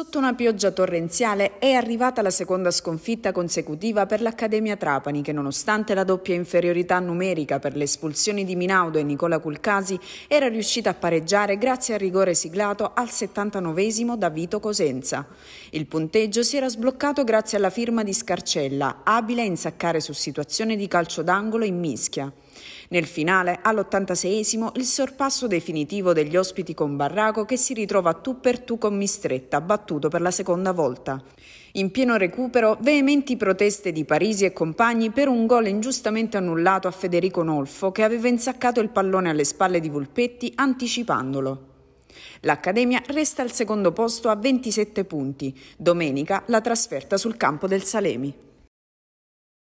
Sotto una pioggia torrenziale è arrivata la seconda sconfitta consecutiva per l'Accademia Trapani che nonostante la doppia inferiorità numerica per le espulsioni di Minaudo e Nicola Culcasi era riuscita a pareggiare grazie al rigore siglato al 79 da Vito Cosenza. Il punteggio si era sbloccato grazie alla firma di Scarcella, abile a insaccare su situazioni di calcio d'angolo in mischia. Nel finale, all'86esimo, il sorpasso definitivo degli ospiti con Barraco che si ritrova tu per tu con Mistretta, battuto battuto per la seconda volta. In pieno recupero, veementi proteste di Parisi e compagni per un gol ingiustamente annullato a Federico Nolfo che aveva insaccato il pallone alle spalle di Vulpetti anticipandolo. L'Accademia resta al secondo posto a 27 punti. Domenica la trasferta sul campo del Salemi.